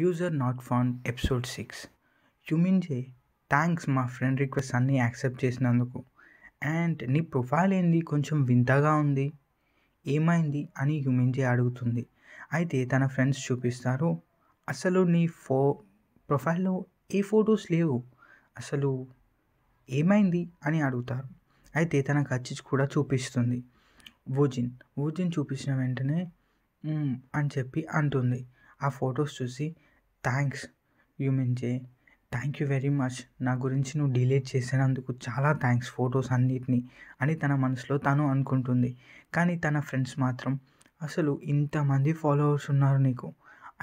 user not found episode six చూమించే thanks మా friend request అన్నీ యాక్సెప్ట్ చేసినందుకు అండ్ నీ ప్రొఫైల్ ఏంది కొంచెం వింతగా ఉంది ఏమైంది అని హ్యూమింజే అడుగుతుంది అయితే తన ఫ్రెండ్స్ చూపిస్తారు అసలు నీ ఫో ప్రొఫైల్లో ఏ ఫొటోస్ లేవు అసలు ఏమైంది అని అడుగుతారు అయితే తన ఖర్చు కూడా చూపిస్తుంది వూజిన్ వూజిన్ చూపించిన వెంటనే అని చెప్పి అంటుంది ఆ ఫొటోస్ చూసి థ్యాంక్స్ యూ జే థ్యాంక్ యూ వెరీ మచ్ నా గురించి నువ్వు డిలేట్ చేసినందుకు చాలా థ్యాంక్స్ ఫొటోస్ అన్నిటినీ అని తన మనసులో తను అనుకుంటుంది కానీ తన ఫ్రెండ్స్ మాత్రం అసలు ఇంతమంది ఫాలోవర్స్ ఉన్నారు నీకు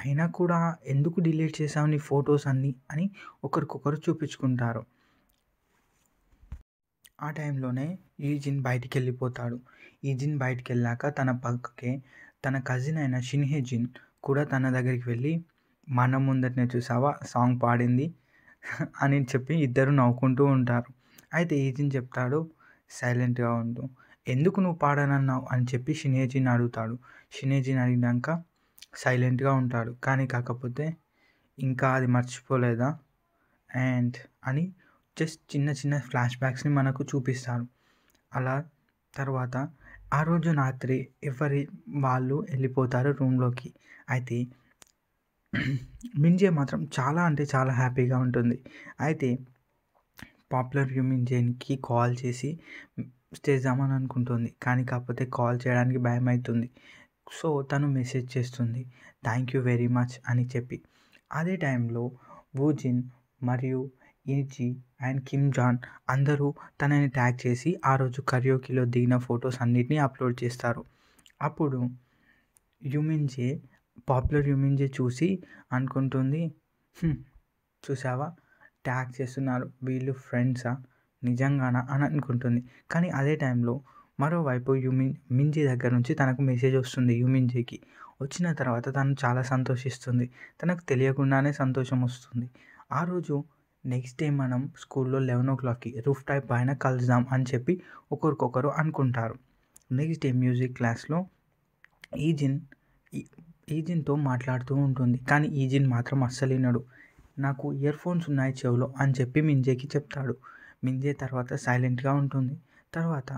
అయినా కూడా ఎందుకు డిలీట్ చేసావు నీ ఫొటోస్ అన్ని అని ఒకరికొకరు చూపించుకుంటారు ఆ టైంలోనే ఈజిన్ బయటికి వెళ్ళిపోతాడు ఈజిన్ బయటికి వెళ్ళాక తన పక్కకే తన కజిన్ అయిన షిన్హే జిన్ కూడా తన దగ్గరికి వెళ్ళి మనం ముందటనే చూసావా సాంగ్ పాడింది అని చెప్పి ఇద్దరు నవ్వుకుంటూ ఉంటారు అయితే ఈజిన్ చెప్తాడు సైలెంట్గా ఉంటూ ఎందుకు నువ్వు పాడనన్నావు అని చెప్పి షినేజీని అడుగుతాడు షినేజీని అడిగినాక సైలెంట్గా ఉంటాడు కానీ కాకపోతే ఇంకా అది మర్చిపోలేదా అండ్ అని జస్ట్ చిన్న చిన్న ఫ్లాష్ బ్యాక్స్ని మనకు చూపిస్తారు అలా తర్వాత ఆ రోజు రాత్రి ఎవరి వాళ్ళు వెళ్ళిపోతారు రూమ్లోకి అయితే మింజే మాత్రం చాలా అంటే చాలా హ్యాపీగా ఉంటుంది అయితే పాపులర్ మింజేన్కి కాల్ చేసి చేద్దామని అనుకుంటుంది కానీ కాకపోతే కాల్ చేయడానికి భయం అవుతుంది సో తను మెసేజ్ చేస్తుంది థ్యాంక్ యూ వెరీ మచ్ అని చెప్పి అదే టైంలో వూజిన్ మరియు ఏజీ అండ్ కిమ్ జాన్ అందరూ తనని ట్యాగ్ చేసి ఆ రోజు కరియోకిలో దిగిన ఫొటోస్ అన్నిటినీ అప్లోడ్ చేస్తారు అప్పుడు యుమిన్జే పాపులర్ యుమిన్జే చూసి అనుకుంటుంది చూసావా ట్యాగ్ చేస్తున్నారు వీళ్ళు ఫ్రెండ్సా నిజంగానా అని అనుకుంటుంది కానీ అదే టైంలో మరోవైపు యుమిన్ మింజీ దగ్గర నుంచి తనకు మెసేజ్ వస్తుంది యుమిన్జీకి వచ్చిన తర్వాత తను చాలా సంతోషిస్తుంది తనకు తెలియకుండానే సంతోషం వస్తుంది ఆ రోజు నెక్స్ట్ డే మనం స్కూల్లో లెవెన్ ఓ క్లాక్కి రూఫ్ టైప్ పైన కలుద్దాం అని చెప్పి ఒకరికొకరు అనుకుంటారు నెక్స్ట్ డే మ్యూజిక్ క్లాస్లో ఈజిన్ ఈజిన్తో మాట్లాడుతూ ఉంటుంది కానీ ఈజిన్ మాత్రం అస్సలు వినడు నాకు ఇయర్ ఫోన్స్ ఉన్నాయి చెవులో అని చెప్పి మింజేకి చెప్తాడు మింజే తర్వాత సైలెంట్గా ఉంటుంది తర్వాత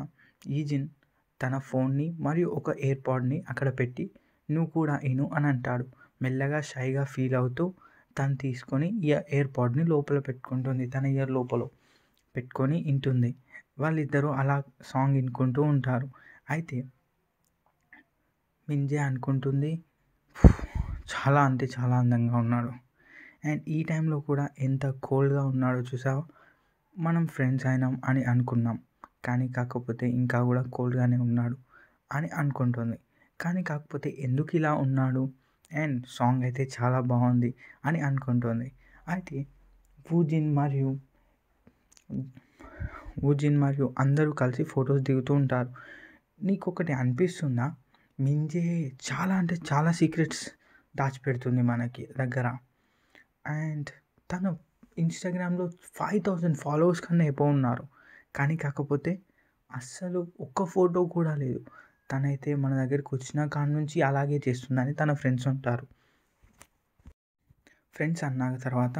ఈజిన్ తన ఫోన్ని మరియు ఒక ఎయిర్పాడ్ని అక్కడ పెట్టి నువ్వు కూడా ఇను అని అంటాడు మెల్లగా షైగా ఫీల్ అవుతూ తను తీసుకొని ఇయర్ ఎయిర్పాడ్ని లోపల పెట్టుకుంటుంది తన ఇయర్ లోపల పెట్టుకొని వింటుంది వాళ్ళిద్దరూ అలా సాంగ్ వినుకుంటూ ఉంటారు అయితే మింజే అనుకుంటుంది చాలా అంటే చాలా అందంగా ఉన్నాడు అండ్ ఈ టైంలో కూడా ఎంత కోల్డ్గా ఉన్నాడో చూసావు మనం ఫ్రెండ్స్ అయినాం అని అనుకున్నాం కానీ కాకపోతే ఇంకా కూడా కోల్డ్గానే ఉన్నాడు అని అనుకుంటుంది కానీ కాకపోతే ఎందుకు ఇలా ఉన్నాడు అండ్ సాంగ్ అయితే చాలా బాగుంది అని అనుకుంటుంది అయితే పూజిన్ మరియు పూజిన్ మరియు అందరూ కలిసి ఫొటోస్ దిగుతూ ఉంటారు నీకు ఒకటి అనిపిస్తుందా మింజే చాలా అంటే చాలా సీక్రెట్స్ దాచిపెడుతుంది మనకి దగ్గర అండ్ తను ఇన్స్టాగ్రామ్లో ఫైవ్ థౌజండ్ ఫాలోవర్స్ కన్నా అయిపో ఉన్నారు కానీ కాకపోతే అస్సలు ఒక్క ఫోటో కూడా లేదు తనైతే మన దగ్గరికి వచ్చిన కాడ నుంచి అలాగే చేస్తుందని తన ఫ్రెండ్స్ ఉంటారు ఫ్రెండ్స్ అన్నాక తర్వాత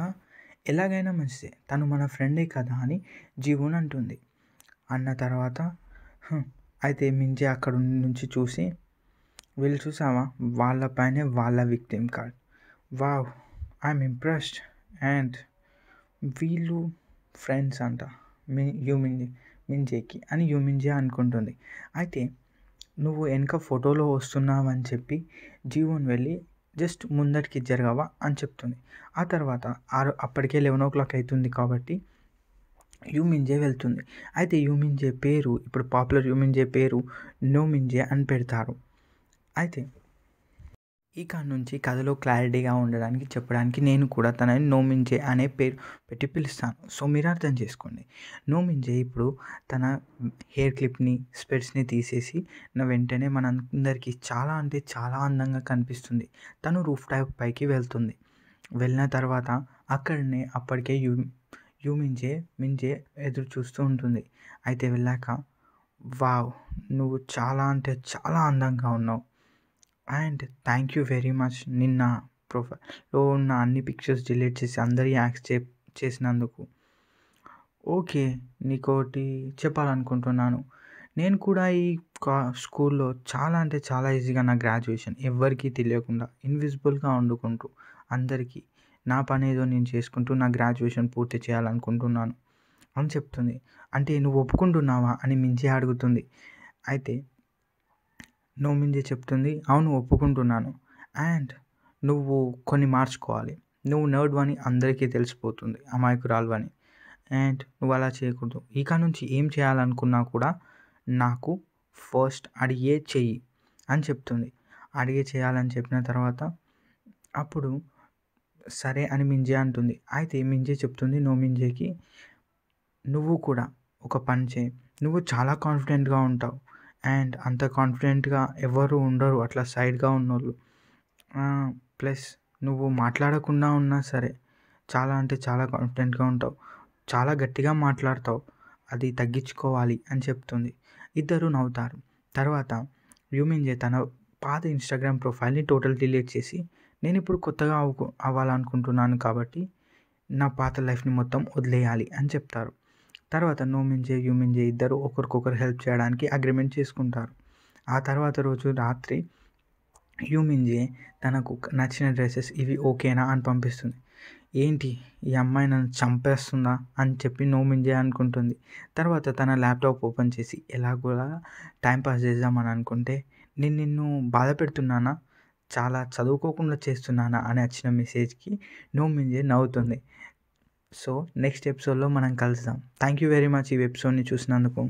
ఎలాగైనా మంచిదే తను మన ఫ్రెండే కదా అని జీవుని అంటుంది అన్న తర్వాత అయితే మింజే అక్కడ నుంచి చూసి వీళ్ళు చూసావా వాళ్ళపైనే వాళ్ళ victim card wow I'm impressed and వీళ్ళు ఫ్రెండ్స్ అంట మీ యూమిన్ మింజేకి అని యూమిన్జే అనుకుంటుంది అయితే నువ్వు వెనక ఫోటోలో వస్తున్నావని చెప్పి జీవన్ వెళ్ళి జస్ట్ ముందటికి జరగవా అని చెప్తుంది ఆ తర్వాత ఆరు అప్పటికే లెవెన్ ఓ క్లాక్ అవుతుంది కాబట్టి యూమిన్జే వెళ్తుంది అయితే యూమిన్జే పేరు ఇప్పుడు పాపులర్ యూమిన్జే పేరు నోమిన్జే అని పెడతారు అయితే ఇక నుంచి కథలో క్లారిటీగా ఉండడానికి చెప్పడానికి నేను కూడా తనని నోమింజే అనే పేరు పెట్టి పిలుస్తాను సో మీరు అర్థం చేసుకోండి నోమింజే ఇప్పుడు తన హెయిర్ క్లిప్ని స్పెట్స్ని తీసేసి నా వెంటనే మన అందరికీ చాలా అంటే చాలా అందంగా కనిపిస్తుంది తను రూఫ్ టైప్ పైకి వెళ్తుంది వెళ్ళిన తర్వాత అక్కడనే అప్పటికే యూ యూ మింజే మింజే ఎదురు చూస్తూ ఉంటుంది అయితే వెళ్ళాక వావ్ నువ్వు చాలా అంటే చాలా అందంగా ఉన్నావు and thank you very much నిన్న ప్రొఫైల్లో ఉన్న అన్ని పిక్చర్స్ డిలీట్ చేసి అందరి యాక్స్ చే చేసినందుకు ఓకే నీకోటి చెప్పాలనుకుంటున్నాను నేను కూడా ఈ కా స్కూల్లో చాలా అంటే చాలా ఈజీగా నా గ్రాడ్యుయేషన్ ఎవ్వరికీ తెలియకుండా ఇన్విజిబుల్గా వండుకుంటూ అందరికీ నా పని ఏదో నేను చేసుకుంటూ నా గ్రాడ్యుయేషన్ పూర్తి చేయాలనుకుంటున్నాను అని చెప్తుంది అంటే నువ్వు ఒప్పుకుంటున్నావా అని మించి అడుగుతుంది అయితే నోమింజే చెప్తుంది అవును ఒప్పుకుంటున్నాను అండ్ నువ్వు కొన్ని మార్చుకోవాలి నువ్వు నర్డ్ అని అందరికీ తెలిసిపోతుంది అమాయకురాలు అని అండ్ నువ్వు అలా చేయకూడదు ఇక నుంచి ఏం చేయాలనుకున్నా కూడా నాకు ఫస్ట్ అడిగే చెయ్యి అని చెప్తుంది అడిగే చేయాలని చెప్పిన తర్వాత అప్పుడు సరే అని మింజే అంటుంది అయితే మింజే చెప్తుంది నోమింజేకి మింజేకి నువ్వు కూడా ఒక పని చేయి నువ్వు చాలా కాన్ఫిడెంట్గా ఉంటావు అండ్ అంత కాన్ఫిడెంట్గా ఎవరు ఉండరు అట్లా సైడ్గా ఉన్నోళ్ళు ప్లస్ నువ్వు మాట్లాడకుండా ఉన్నా సరే చాలా అంటే చాలా కాన్ఫిడెంట్గా ఉంటావు చాలా గట్టిగా మాట్లాడతావు అది తగ్గించుకోవాలి అని చెప్తుంది ఇద్దరు నవ్వుతారు తర్వాత చే తన పాత ఇన్స్టాగ్రామ్ ప్రొఫైల్ని టోటల్ డిలీట్ చేసి నేను ఇప్పుడు కొత్తగా అవ్వాలనుకుంటున్నాను కాబట్టి నా పాత లైఫ్ని మొత్తం వదిలేయాలి అని చెప్తారు తర్వాత నోమించే యూమించే ఇద్దరు ఒకరికొకరు హెల్ప్ చేయడానికి అగ్రిమెంట్ చేసుకుంటారు ఆ తర్వాత రోజు రాత్రి యూ తనకు నచ్చిన డ్రెస్సెస్ ఇవి ఓకేనా అని పంపిస్తుంది ఏంటి ఈ అమ్మాయి నన్ను చంపేస్తుందా అని చెప్పి నోమింజే అనుకుంటుంది తర్వాత తన ల్యాప్టాప్ ఓపెన్ చేసి ఎలాగోలా టైంపాస్ చేద్దామని అనుకుంటే నేను నిన్ను బాధ పెడుతున్నానా చాలా చదువుకోకుండా చేస్తున్నానా అని వచ్చిన మెసేజ్కి నో మింజే నవ్వుతుంది సో నెక్స్ట్ ఎపిసోడ్లో మనం కలుద్దాం థ్యాంక్ యూ వెరీ మచ్ ఈ ఎపిసోడ్ని చూసినందుకు